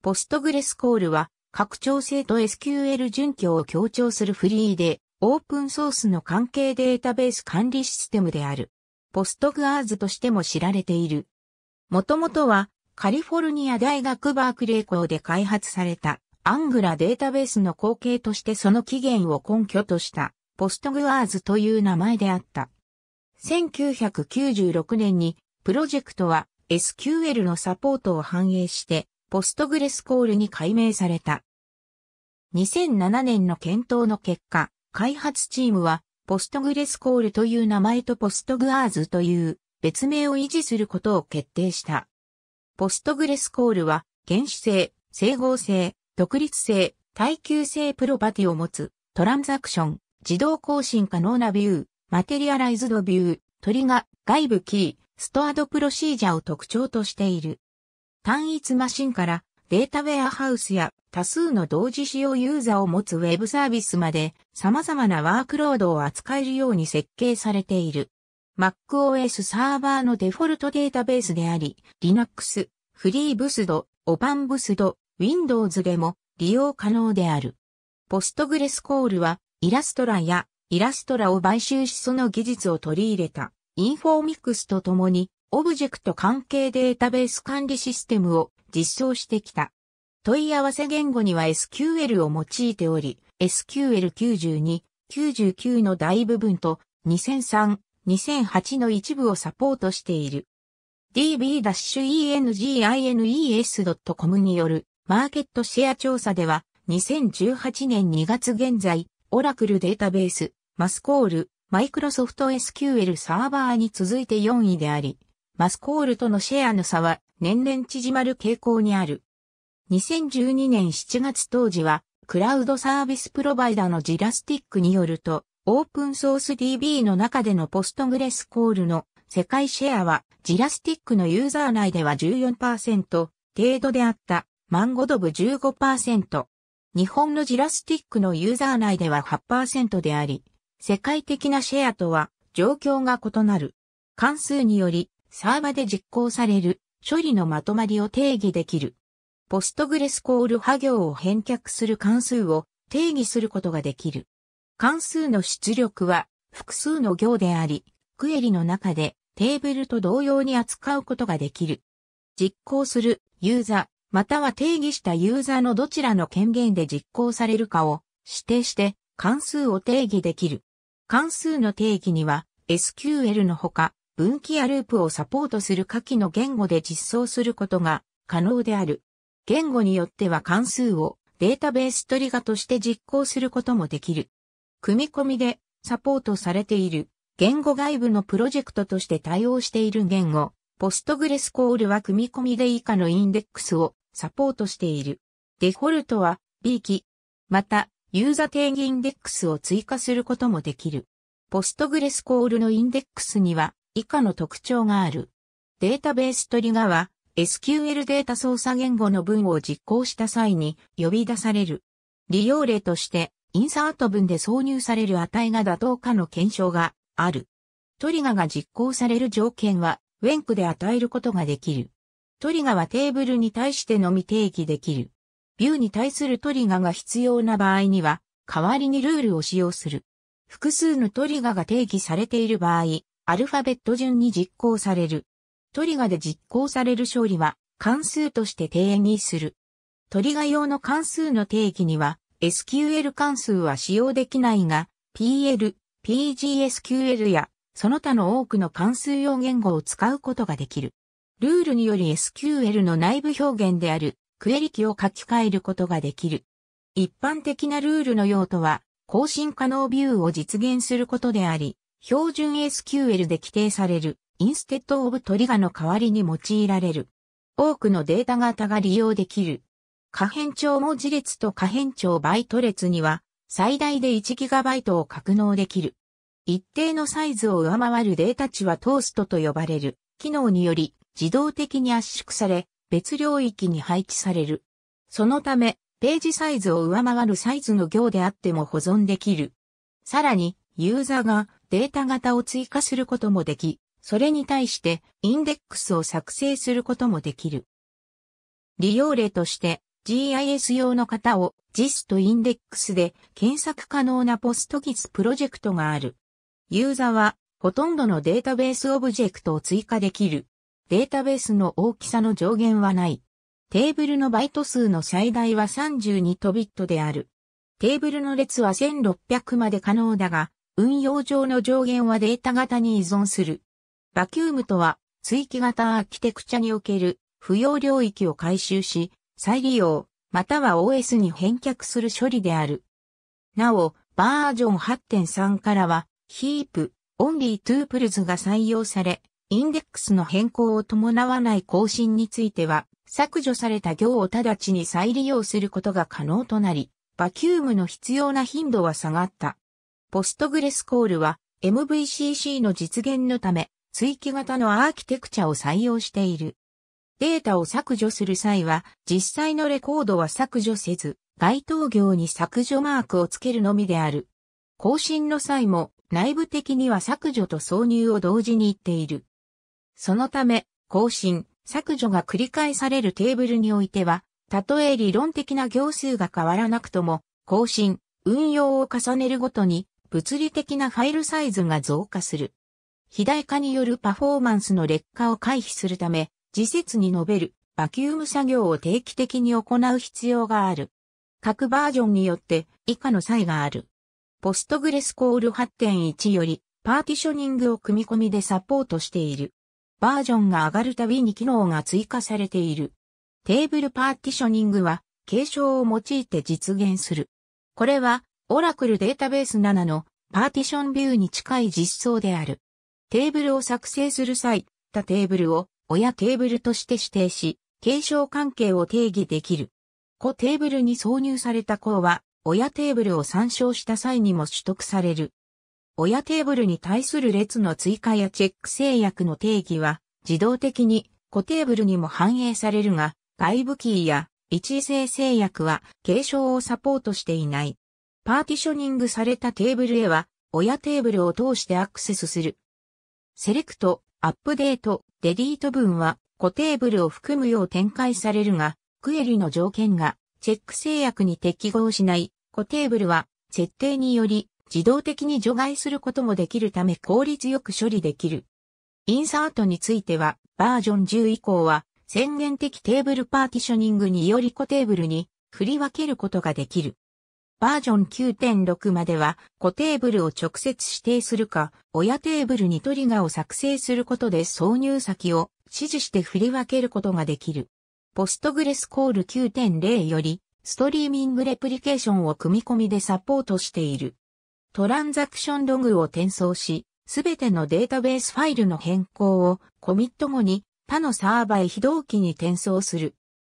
ポストグレスコールは、拡張性と SQL 準拠を強調するフリーで、オープンソースの関係データベース管理システムである。ポストグアーズとしても知られている。もともとは、カリフォルニア大学バークレー校で開発された、アングラデータベースの後継としてその起源を根拠とした、ポストグアーズという名前であった。1996年に、プロジェクトは SQL のサポートを反映して、ポストグレスコールに改名された。2007年の検討の結果、開発チームは、ポストグレスコールという名前とポストグアーズという別名を維持することを決定した。ポストグレスコールは、原始性、整合性、独立性、耐久性プロパティを持つ、トランザクション、自動更新可能なビュー、マテリアライズドビュー、トリガ、外部キー、ストアドプロシージャを特徴としている。単一マシンからデータウェアハウスや多数の同時使用ユーザーを持つウェブサービスまで様々なワークロードを扱えるように設計されている。MacOS サーバーのデフォルトデータベースであり、Linux、FreeBSD、OpenBSD、Windows でも利用可能である。PostgreSQL はイラストラやイラストラを買収しその技術を取り入れたインフォーミックスと共にオブジェクト関係データベース管理システムを実装してきた。問い合わせ言語には SQL を用いており、SQL92、99の大部分と2003、2008の一部をサポートしている。db-engines.com によるマーケットシェア調査では2018年2月現在、オラクルデータベース、マスコール、マイクロソフト SQL サーバーに続いて4位であり、マスコールとのシェアの差は年々縮まる傾向にある。2012年7月当時は、クラウドサービスプロバイダーのジラスティックによると、オープンソース DB の中でのポストグレスコールの世界シェアは、ジラスティックのユーザー内では14%程度であった、マンゴドブ15%。日本のジラスティックのユーザー内では8%であり、世界的なシェアとは状況が異なる。関数により、サーバで実行される処理のまとまりを定義できる。ポストグレスコール波行を返却する関数を定義することができる。関数の出力は複数の行であり、クエリの中でテーブルと同様に扱うことができる。実行するユーザー、または定義したユーザーのどちらの権限で実行されるかを指定して関数を定義できる。関数の定義には SQL のほか分岐やループをサポートする下記の言語で実装することが可能である。言語によっては関数をデータベーストリガとして実行することもできる。組み込みでサポートされている言語外部のプロジェクトとして対応している言語、ポストグレスコールは組み込みで以下のインデックスをサポートしている。デフォルトは B 期。また、ユーザ定義インデックスを追加することもできる。ポストグレスコールのインデックスには、以下の特徴がある。データベーストリガは SQL データ操作言語の文を実行した際に呼び出される。利用例としてインサート文で挿入される値が妥当かの検証がある。トリガが実行される条件はウェンクで与えることができる。トリガはテーブルに対してのみ定義できる。ビューに対するトリガが必要な場合には、代わりにルールを使用する。複数のトリガが定義されている場合、アルファベット順に実行される。トリガで実行される処理は関数として定義する。トリガ用の関数の定義には SQL 関数は使用できないが PL、PGSQL やその他の多くの関数用言語を使うことができる。ルールにより SQL の内部表現であるクエリキを書き換えることができる。一般的なルールの用途は更新可能ビューを実現することであり、標準 SQL で規定されるインステッドオブトリガの代わりに用いられる。多くのデータ型が利用できる。可変長文字列と可変長バイト列には最大で 1GB を格納できる。一定のサイズを上回るデータ値はトーストと呼ばれる機能により自動的に圧縮され別領域に配置される。そのためページサイズを上回るサイズの行であっても保存できる。さらにユーザーがデータ型を追加することもでき、それに対してインデックスを作成することもできる。利用例として GIS 用の型を GIS とインデックスで検索可能なポスト GIS プロジェクトがある。ユーザーはほとんどのデータベースオブジェクトを追加できる。データベースの大きさの上限はない。テーブルのバイト数の最大は32トビットである。テーブルの列は1600まで可能だが、運用上の上限はデータ型に依存する。バキュームとは、追記型アーキテクチャにおける不要領域を回収し、再利用、または OS に返却する処理である。なお、バージョン8.3からは、ヒープ、オンリートゥープルズが採用され、インデックスの変更を伴わない更新については、削除された行を直ちに再利用することが可能となり、バキュームの必要な頻度は下がった。ポストグレスコールは MVCC の実現のため、追記型のアーキテクチャを採用している。データを削除する際は、実際のレコードは削除せず、該当行に削除マークをつけるのみである。更新の際も、内部的には削除と挿入を同時に言っている。そのため、更新、削除が繰り返されるテーブルにおいては、たとえ理論的な行数が変わらなくとも、更新、運用を重ねるごとに、物理的なファイルサイズが増加する。肥大化によるパフォーマンスの劣化を回避するため、次節に述べるバキューム作業を定期的に行う必要がある。各バージョンによって以下の差異がある。ポストグレスコール8.1よりパーティショニングを組み込みでサポートしている。バージョンが上がるたびに機能が追加されている。テーブルパーティショニングは継承を用いて実現する。これはオラクルデータベース7のパーティションビューに近い実装である。テーブルを作成する際、他テーブルを親テーブルとして指定し、継承関係を定義できる。子テーブルに挿入された子は、親テーブルを参照した際にも取得される。親テーブルに対する列の追加やチェック制約の定義は、自動的に子テーブルにも反映されるが、外部キーや一位性制約は継承をサポートしていない。パーティショニングされたテーブルへは、親テーブルを通してアクセスする。セレクト、アップデート、デリート文は、固テーブルを含むよう展開されるが、クエリの条件が、チェック制約に適合しない、固テーブルは、設定により、自動的に除外することもできるため効率よく処理できる。インサートについては、バージョン10以降は、宣言的テーブルパーティショニングにより固テーブルに振り分けることができる。バージョン9.6までは、固テーブルを直接指定するか、親テーブルにトリガーを作成することで挿入先を指示して振り分けることができる。ポストグレスコール9.0より、ストリーミングレプリケーションを組み込みでサポートしている。トランザクションログを転送し、すべてのデータベースファイルの変更をコミット後に他のサーバーへ非同期に転送する。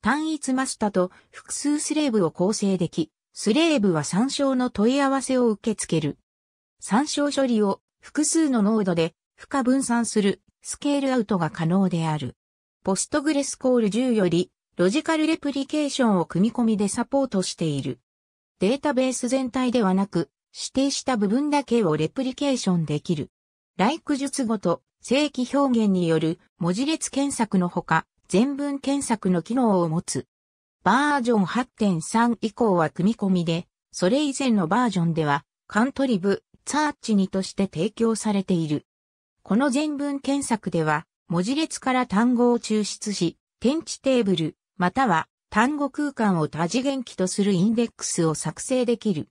単一マスタと複数スレーブを構成でき、スレーブは参照の問い合わせを受け付ける。参照処理を複数のノードで負荷分散するスケールアウトが可能である。ポストグレスコール10よりロジカルレプリケーションを組み込みでサポートしている。データベース全体ではなく指定した部分だけをレプリケーションできる。ライク術語と正規表現による文字列検索のほか全文検索の機能を持つ。バージョン8.3以降は組み込みで、それ以前のバージョンでは、カントリブ、サーチにとして提供されている。この全文検索では、文字列から単語を抽出し、天地テーブル、または単語空間を多次元記とするインデックスを作成できる。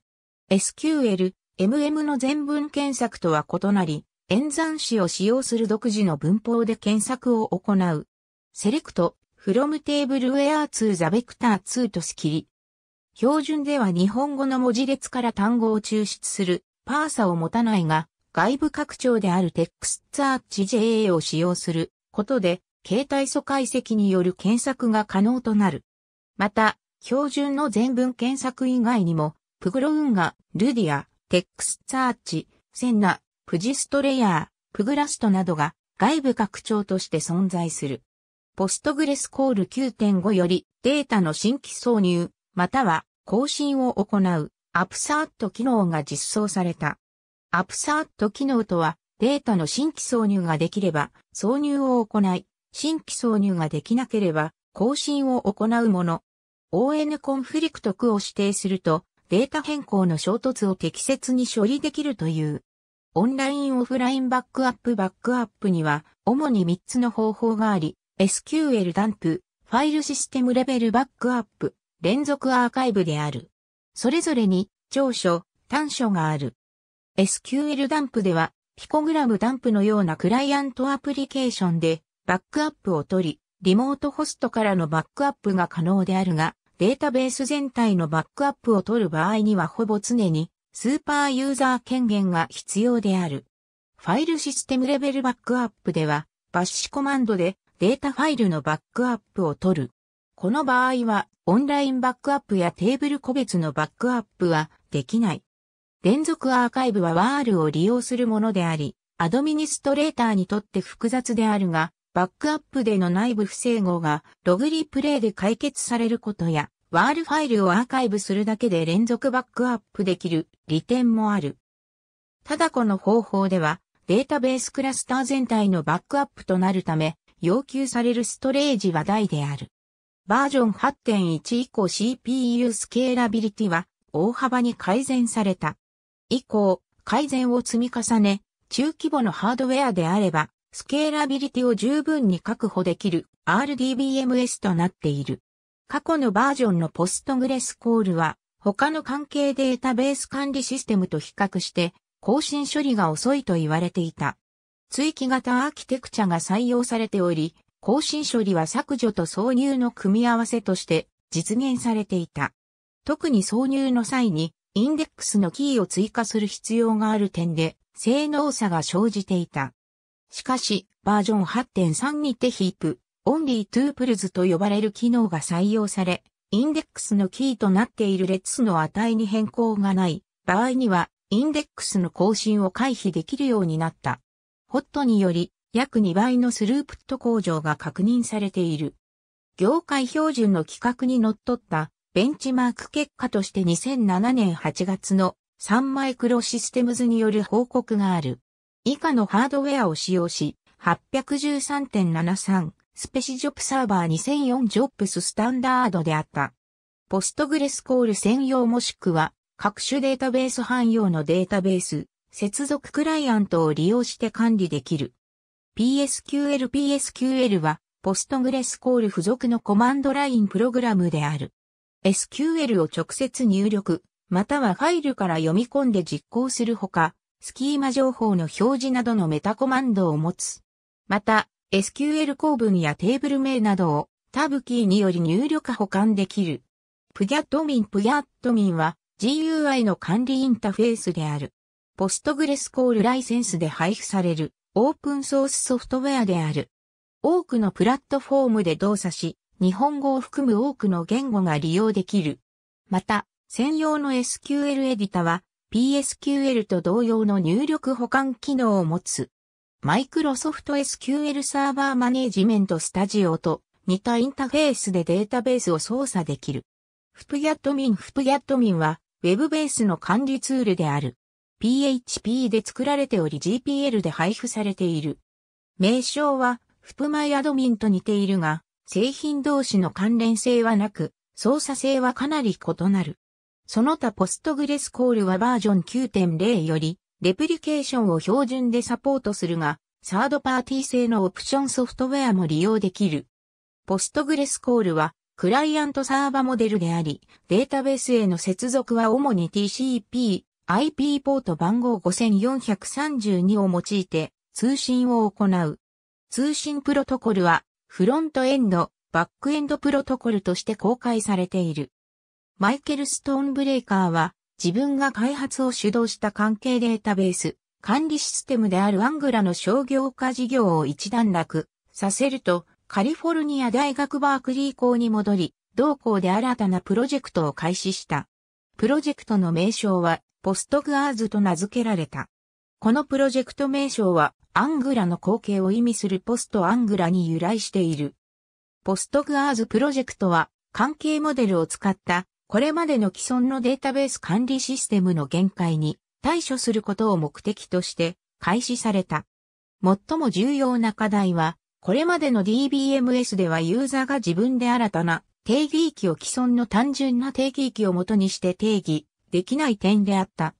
SQL、MM の全文検索とは異なり、演算子を使用する独自の文法で検索を行う。セレクト、from table w ツー r e to the vector と仕切り。標準では日本語の文字列から単語を抽出するパーサを持たないが、外部拡張であるテックスチャーチ JA を使用することで、携帯素解析による検索が可能となる。また、標準の全文検索以外にも、プグロウンガ、ルディア、テックスツアーチ、センナ、プジストレイヤー、プグラストなどが外部拡張として存在する。ポストグレスコール9.5よりデータの新規挿入、または更新を行うアプサーット機能が実装された。アプサーット機能とはデータの新規挿入ができれば挿入を行い、新規挿入ができなければ更新を行うもの。ON コンフリクト区を指定するとデータ変更の衝突を適切に処理できるという。オンラインオフラインバックアップバックアップには主に3つの方法があり、SQL ダンプ、ファイルシステムレベルバックアップ、連続アーカイブである。それぞれに長所、短所がある。SQL ダンプでは、ピコグラムダンプのようなクライアントアプリケーションで、バックアップを取り、リモートホストからのバックアップが可能であるが、データベース全体のバックアップを取る場合にはほぼ常に、スーパーユーザー権限が必要である。ファイルシステムレベルバックアップでは、バッシュコマンドでデータファイルのバックアップを取る。この場合は、オンラインバックアップやテーブル個別のバックアップはできない。連続アーカイブはワールを利用するものであり、アドミニストレーターにとって複雑であるが、バックアップでの内部不整合がログリプレイで解決されることや、ワールファイルをアーカイブするだけで連続バックアップできる利点もある。ただこの方法では、データベースクラスター全体のバックアップとなるため、要求されるストレージは大である。バージョン8.1以降 CPU スケーラビリティは大幅に改善された。以降、改善を積み重ね、中規模のハードウェアであれば、スケーラビリティを十分に確保できる RDBMS となっている。過去のバージョンのポストグレスコールは、他の関係データベース管理システムと比較して、更新処理が遅いと言われていた。追記型アーキテクチャが採用されており、更新処理は削除と挿入の組み合わせとして実現されていた。特に挿入の際にインデックスのキーを追加する必要がある点で性能差が生じていた。しかし、バージョン8.3にてヒープ、オンリートゥープルズと呼ばれる機能が採用され、インデックスのキーとなっている列の値に変更がない場合には、インデックスの更新を回避できるようになった。ホットにより約2倍のスループット向上が確認されている。業界標準の規格にのっとったベンチマーク結果として2007年8月の3マイクロシステムズによる報告がある。以下のハードウェアを使用し、813.73スペシジョプサーバー2004ジョップススタンダードであった。ポストグレスコール専用もしくは各種データベース汎用のデータベース、接続クライアントを利用して管理できる。PSQL PSQL は、ポストグレスコール付属のコマンドラインプログラムである。SQL を直接入力、またはファイルから読み込んで実行するほか、スキーマ情報の表示などのメタコマンドを持つ。また、SQL 構文やテーブル名などをタブキーにより入力保管できる。プギャットミンプギャットミンは GUI の管理インターフェースである。ポストグレスコールライセンスで配布されるオープンソースソフトウェアである。多くのプラットフォームで動作し、日本語を含む多くの言語が利用できる。また、専用の SQL エディタは PSQL と同様の入力保管機能を持つ。マイクロソフト SQL サーバーマネージメントスタジオと似たインターフェースでデータベースを操作できる。フプギャットミンフプギャットミンは Web ベースの管理ツールである。PHP で作られており GPL で配布されている。名称は、フプマイアドミンと似ているが、製品同士の関連性はなく、操作性はかなり異なる。その他ポストグレスコールはバージョン9.0より、レプリケーションを標準でサポートするが、サードパーティー製のオプションソフトウェアも利用できる。ポストグレスコールは、クライアントサーバモデルであり、データベースへの接続は主に TCP、IP ポート番号5432を用いて通信を行う。通信プロトコルはフロントエンド、バックエンドプロトコルとして公開されている。マイケル・ストーンブレイカーは自分が開発を主導した関係データベース、管理システムであるアングラの商業化事業を一段落させるとカリフォルニア大学バークリー校に戻り、同校で新たなプロジェクトを開始した。プロジェクトの名称はポストグアーズと名付けられた。このプロジェクト名称は、アングラの光景を意味するポストアングラに由来している。ポストグアーズプロジェクトは、関係モデルを使った、これまでの既存のデータベース管理システムの限界に対処することを目的として開始された。最も重要な課題は、これまでの DBMS ではユーザーが自分で新たな定義域を既存の単純な定義域を元にして定義できない点であった。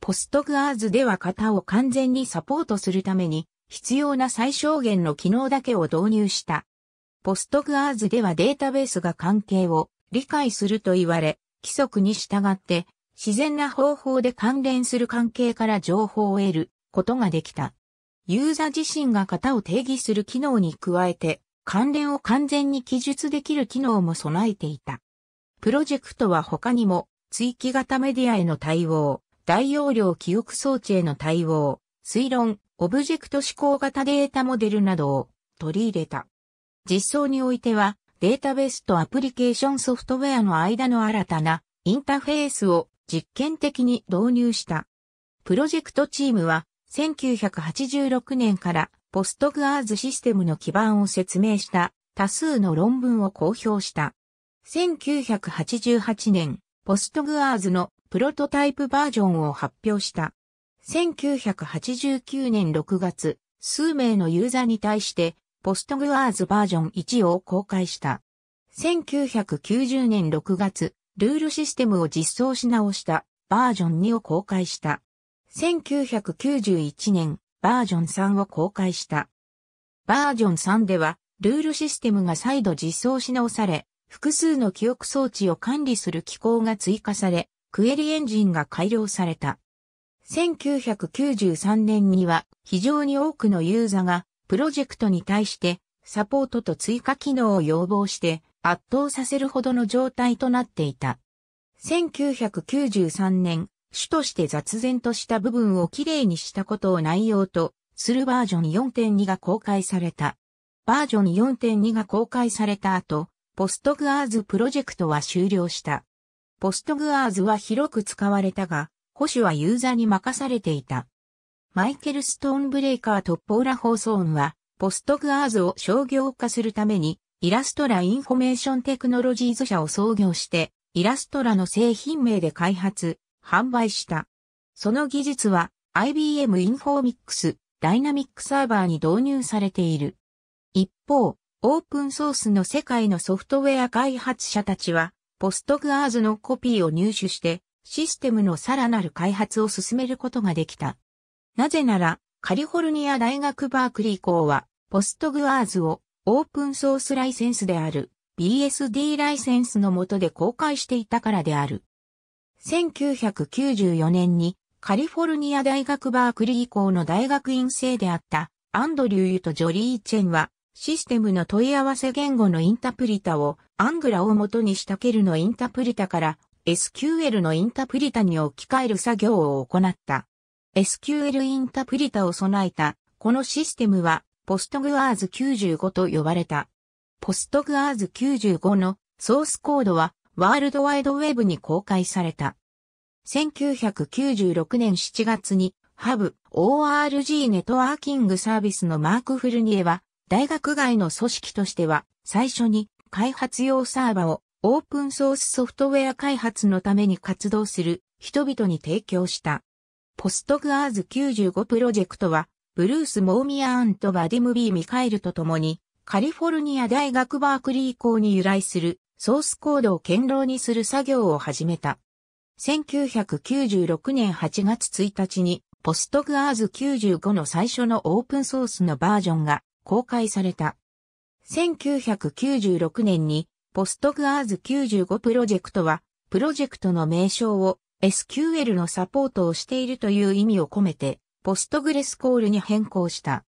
ポストグアーズでは型を完全にサポートするために必要な最小限の機能だけを導入した。ポストグアーズではデータベースが関係を理解すると言われ、規則に従って自然な方法で関連する関係から情報を得ることができた。ユーザー自身が型を定義する機能に加えて、関連を完全に記述できる機能も備えていた。プロジェクトは他にも、追記型メディアへの対応、大容量記憶装置への対応、推論、オブジェクト思考型データモデルなどを取り入れた。実装においては、データベースとアプリケーションソフトウェアの間の新たなインターフェースを実験的に導入した。プロジェクトチームは1986年からポストグアーズシステムの基盤を説明した多数の論文を公表した。1988年、ポストグアーズのプロトタイプバージョンを発表した。1989年6月、数名のユーザーに対して、ポストグアーズバージョン1を公開した。1990年6月、ルールシステムを実装し直したバージョン2を公開した。1991年、バージョン3を公開した。バージョン3では、ルールシステムが再度実装し直され、複数の記憶装置を管理する機構が追加され、クエリエンジンが改良された。1993年には非常に多くのユーザーがプロジェクトに対してサポートと追加機能を要望して圧倒させるほどの状態となっていた。1993年、主として雑然とした部分をきれいにしたことを内容とするバージョン4.2が公開された。バージョン4.2が公開された後、ポストグアーズプロジェクトは終了した。ポストグアーズは広く使われたが、保守はユーザーに任されていた。マイケル・ストーンブレイカーとポーラ・ホーソーンは、ポストグアーズを商業化するために、イラストラ・インフォメーション・テクノロジーズ社を創業して、イラストラの製品名で開発、販売した。その技術は、IBM インフォーミックス、ダイナミックサーバーに導入されている。一方、オープンソースの世界のソフトウェア開発者たちは、ポストグアーズのコピーを入手して、システムのさらなる開発を進めることができた。なぜなら、カリフォルニア大学バークリー校は、ポストグアーズをオープンソースライセンスである BSD ライセンスの下で公開していたからである。1994年にカリフォルニア大学バークリー校の大学院生であったアンドリューとジョリー・チェンはシステムの問い合わせ言語のインタプリタを、アングラを元にしたケルのインタプリタから SQL のインタプリタに置き換える作業を行った。SQL インタプリタを備えた、このシステムは、ポストグアーズ95と呼ばれた。ポストグアーズ95のソースコードは、ワールドワイドウェブに公開された。1996年7月に、ハブ ORG ネットワーキングサービスのマーク・フルニエは、大学外の組織としては、最初に開発用サーバをオープンソースソフトウェア開発のために活動する人々に提供した。ポストグアーズ95プロジェクトは、ブルース・モーミアーンとバディム・ビー・ミカエルと共に、カリフォルニア大学バークリー校に由来するソースコードを堅牢にする作業を始めた。1996年8月1日に、ポストグアーズ95の最初のオープンソースのバージョンが公開された。1996年にポストグアーズ95プロジェクトは、プロジェクトの名称を SQL のサポートをしているという意味を込めて、ポストグレスコールに変更した。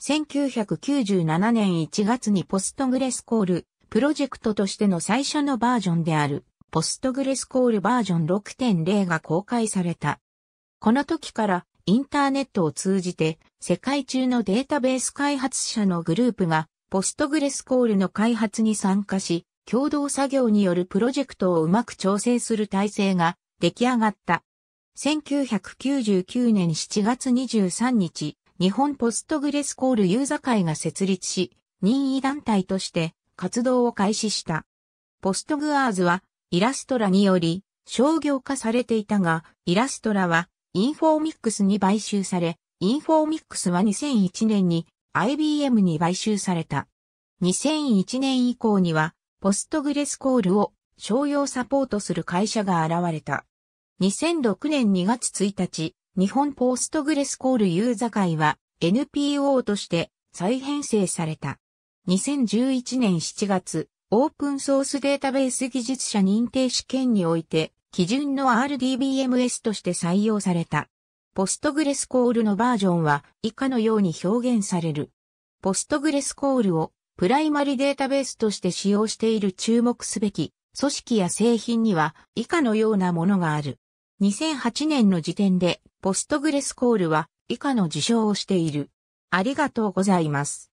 1997年1月にポストグレスコール、プロジェクトとしての最初のバージョンである、ポストグレスコールバージョン6.0が公開された。この時からインターネットを通じて世界中のデータベース開発者のグループがポストグレスコールの開発に参加し、共同作業によるプロジェクトをうまく調整する体制が出来上がった。1999年7月23日、日本ポストグレスコールユーザ会が設立し、任意団体として活動を開始した。ポストグアーズはイラストラにより商業化されていたが、イラストラはインフォーミックスに買収され、インフォーミックスは2001年に IBM に買収された。2001年以降には、ポストグレスコールを商用サポートする会社が現れた。2006年2月1日、日本ポストグレスコールユーザ会は NPO として再編成された。2011年7月、オープンソースデータベース技術者認定試験において、基準の RDBMS として採用された。ポストグレスコールのバージョンは以下のように表現される。ポストグレスコールをプライマリデータベースとして使用している注目すべき組織や製品には以下のようなものがある。2008年の時点でポストグレスコールは以下の事象をしている。ありがとうございます。